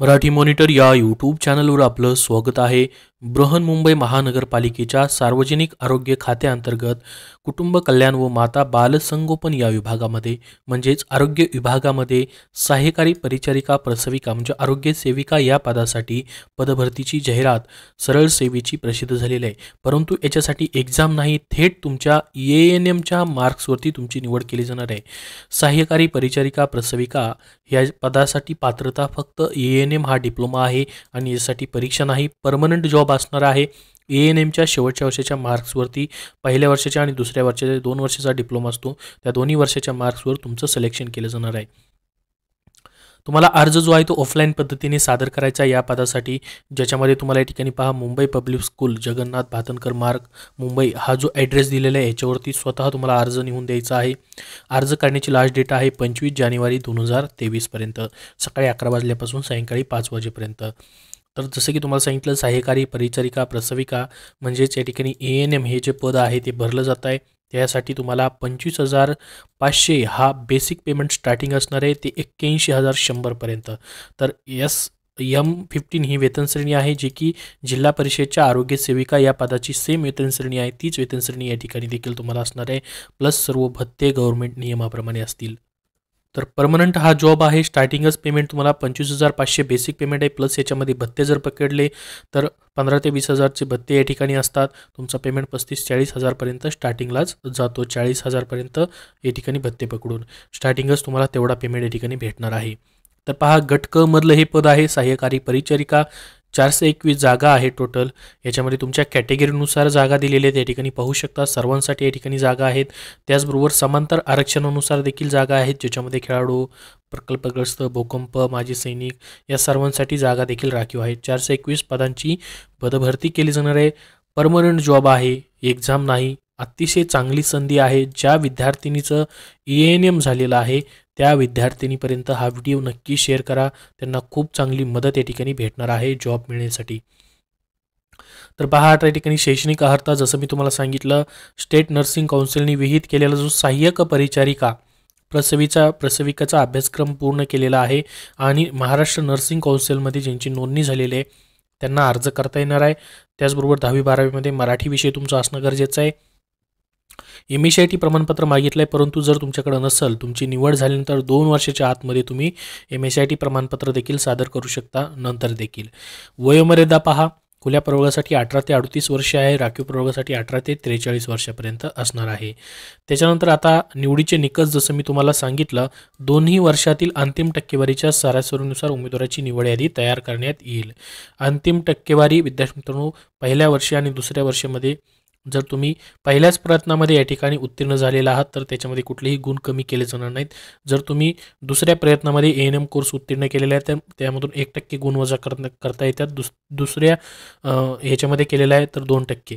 Marathi monitor या YouTube चॅनलवर आपलं स्वागत आहे बृहन मुंबई महानगरपालिकेच्या सार्वजनिक आरोग्य खात्याअंतर्गत कुटुंब कल्याण व माता बालसंगोपन या विभागामध्ये म्हणजेच आरोग्य विभागामध्ये सहाय्यकारी परिचारिका प्रसविका म्हणजे आरोग्य सेविका या पदासाठी पदभरतीची जाहिरात सरळ सेवेची प्रसिद्ध झालेली आहे परंतु याच्यासाठी एक्झाम नाही थेट तुमच्या ए एन एमच्या मार्क्सवरती तुमची निवड केली जाणार आहे सहाय्यकारी परिचारिका प्रसविका या पदासाठी पात्रता फक्त ए एन एन एम हा डिप्लोमा आहे आणि यासाठी परीक्षा नाही परमनंट जॉब असणार आहे ए एन एमच्या शेवटच्या वर्षाच्या मार्क्सवरती पहिल्या वर्षाच्या आणि दुसऱ्या वर्षाच्या दोन वर्षाचा डिप्लोमा असतो त्या दोन्ही वर्षाच्या मार्क्सवर तुमचं सिलेक्शन केलं जाणार आहे तुम्हाला अर्ज जो आहे तो ऑफलाईन पद्धतीने सादर करायचा या पदासाठी ज्याच्यामध्ये तुम्हाला या ठिकाणी पहा मुंबई पब्लिक स्कूल जगन्नाथ भातनकर मार्ग मुंबई हा जो ॲड्रेस दिलेला आहे याच्यावरती स्वतः तुम्हाला अर्ज निघून द्यायचा आहे अर्ज करण्याची लास्ट डेट आहे पंचवीस जानेवारी दोन हजार तेवीसपर्यंत सकाळी अकरा वाजल्यापासून सायंकाळी पाच वाजेपर्यंत तर जसं की तुम्हाला सांगितलं सहाय्यकारी परिचारिका प्रसविका म्हणजेच या ठिकाणी ए एन एम हे जे पद आहे ते भरलं जात आहे त्यासाठी तुम्हाला पंचवीस हजार पाचशे हा बेसिक पेमेंट स्टार्टिंग असणार आहे ते एक्क्याऐंशी हजार शंभरपर्यंत तर यस यम फिफ्टीन ही वेतनश्रेणी आहे जी की जिल्हा परिषदच्या आरोग्य सेविका या पदाची सेम वेतनश्रेणी आहे तीच वेतनश्रेणी या ठिकाणी देखील तुम्हाला असणार आहे प्लस सर्व भत्ते गव्हर्नमेंट नियमाप्रमाणे असतील तर परमनंट हा जॉब आहे स्टार्टिंगच पेमेंट तुम्हाला पंचवीस हजार पाचशे बेसिक पेमेंट आहे प्लस याच्यामध्ये भत्ते जर पकडले तर पंधरा ते वीस हजारचे भत्ते या ठिकाणी असतात तुमचा पेमेंट पस्तीस चाळीस हजारपर्यंत स्टार्टिंगलाच जातो चाळीस हजारपर्यंत या ठिकाणी भत्ते पकडून स्टार्टिंगच तुम्हाला तेवढा पेमेंट या ठिकाणी भेटणार आहे तर पहा गट मधलं हे पद आहे सहाय्यकारी परिचारिका चारशे एकवीस जागा आहे टोटल याच्यामध्ये तुमच्या कॅटेगरीनुसार जागा दिलेल्या आहेत या ठिकाणी पाहू शकता सर्वांसाठी या ठिकाणी जागा आहेत त्याचबरोबर समांतर आरक्षणानुसार देखील जागा आहेत ज्याच्यामध्ये खेळाडू प्रकल्पग्रस्त भूकंप माजी सैनिक या सर्वांसाठी जागा देखील राखीव आहेत चारशे एकवीस पदांची पदभरती केली जाणार आहे परमनंट जॉब आहे एक्झाम नाही अतिशय चांगली संधी आहे ज्या विद्यार्थिनीचं ई एन एम झालेलं आहे त्या विद्यार्थिनीपर्यंत हा व्हिडिओ नक्की शेअर करा त्यांना खूप चांगली मदत या ठिकाणी भेटणार आहे जॉब मिळण्यासाठी तर पहा या ठिकाणी शैक्षणिक अहर्ता जसं मी तुम्हाला सांगितलं स्टेट नर्सिंग काउन्सिलने विहित केलेला जो सहाय्यक परिचारिका प्रसवीचा प्रसविकाचा अभ्यासक्रम पूर्ण केलेला आहे आणि महाराष्ट्र नर्सिंग काउन्सिलमध्ये ज्यांची नोंदणी झालेली आहे त्यांना अर्ज करता येणार आहे त्याचबरोबर दहावी बारावीमध्ये मराठी विषय तुमचा असणं गरजेचं आहे एम एस आय टी प्रमाणपत्र मागितलं आहे परंतु जर तुमच्याकडं नसेल तुमची निवड झाल्यानंतर दोन वर्षाच्या आतमध्ये तुम्ही एम एस आय टी प्रमाणपत्र देखील सादर करू शकता नंतर देखील वयोमर्यादा पहा खुल्या प्रवर्गासाठी अठरा ते अडतीस वर्षे आहे राखीव प्रवर्गासाठी अठरा ते त्रेचाळीस वर्षापर्यंत असणार आहे त्याच्यानंतर आता निवडीचे निकष जसं मी तुम्हाला सांगितलं दोन्ही वर्षातील अंतिम टक्केवारीच्या सरासरीनुसार उमेदवाराची निवड यादी तयार करण्यात येईल अंतिम टक्केवारी विद्यार्थी मित्रांनो पहिल्या वर्षी आणि दुसऱ्या वर्षामध्ये जर तुम्ही पहिल्याच प्रयत्नामध्ये या ठिकाणी उत्तीर्ण झालेला आहात तर त्याच्यामध्ये कुठलेही गुण कमी केले जाणार नाहीत जर तुम्ही दुसऱ्या प्रयत्नामध्ये ए एन एम कोर्स उत्तीर्ण केलेला आहे तर त्यामधून एक टक्के गुण वजा करता येतात दुस दुसऱ्या ह्याच्यामध्ये केलेला आहे तर दोन टक्के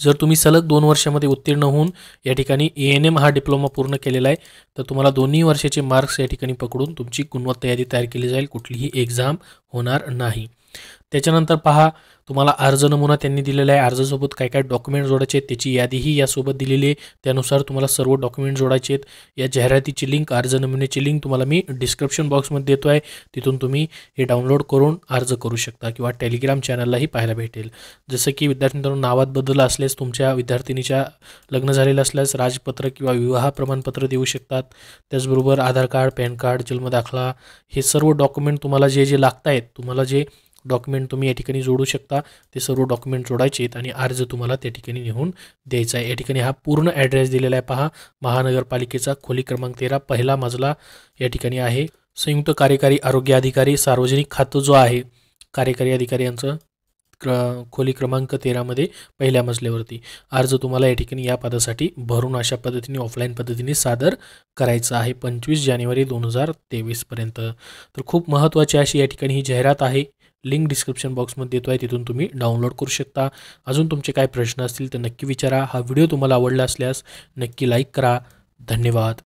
जर तुम्ही सलग दोन वर्षामध्ये उत्तीर्ण होऊन या ठिकाणी ए एन एम हा डिप्लोमा पूर्ण केलेला आहे तर तुम्हाला दोन्ही वर्षाचे मार्क्स या ठिकाणी पकडून तुमची गुणवत्ता यादी तयार केली जाईल कुठलीही एक्झाम होणार नाही त्याच्यानंतर पहा तुम्हाला अर्ज नमुना त्यांनी दिलेला आहे अर्जासोबत काय काय डॉक्युमेंट जोडायचे आहेत त्याची यादीही यासोबत दिलेली आहे त्यानुसार तुम्हाला सर्व डॉक्युमेंट जोडायचे आहेत या जाहिरातीची लिंक अर्ज नमुन्याची लिंक तुम्हाला मी डिस्क्रिप्शन बॉक्समध्ये देतो आहे तिथून तुम्ही हे डाउनलोड करून अर्ज करू शकता किंवा टेलिग्राम चॅनललाही पाहायला भेटेल जसं की विद्यार्थी मित्रांनो नावात बदल असल्यास तुमच्या विद्यार्थिनीच्या लग्न झालेलं असल्यास राजपत्र किंवा विवाह प्रमाणपत्र देऊ शकतात त्याचबरोबर आधार कार्ड पॅन कार्ड जन्मदाखला हे सर्व डॉक्युमेंट तुम्हाला जे जे लागत आहेत तुम्हाला जे डॉक्युमेंट डॉक्युमेंट तुम्ही या ठिकाणी जोडू शकता ते सर्व डॉक्युमेंट जोडायचे आहेत आणि अर्ज तुम्हाला त्या ठिकाणी नेऊन द्यायचा आहे या ठिकाणी हा पूर्ण ॲड्रेस दिलेला आहे पहा महानगरपालिकेचा खोली क्रमांक तेरा पहिला मजला या ठिकाणी आहे संयुक्त कार्यकारी आरोग्य अधिकारी सार्वजनिक खातं जो आहे कार्यकारी अधिकारी यांचं क्र खोली क्रमांक तेरामध्ये पहिल्या मजल्यावरती अर्ज तुम्हाला या ठिकाणी या पदासाठी भरून अशा पद्धतीने ऑफलाईन पद्धतीने सादर करायचं आहे पंचवीस जानेवारी दोन हजार तेवीसपर्यंत तर खूप महत्त्वाची अशी या ठिकाणी ही जाहिरात आहे लिंक डिस्क्रिप्शन बॉक्समध्ये देतो आहे तिथून तुम्ही डाउनलोड करू शकता अजून तुमचे काय प्रश्न असतील तर नक्की विचारा हा व्हिडिओ तुम्हाला आवडला असल्यास नक्की लाईक करा धन्यवाद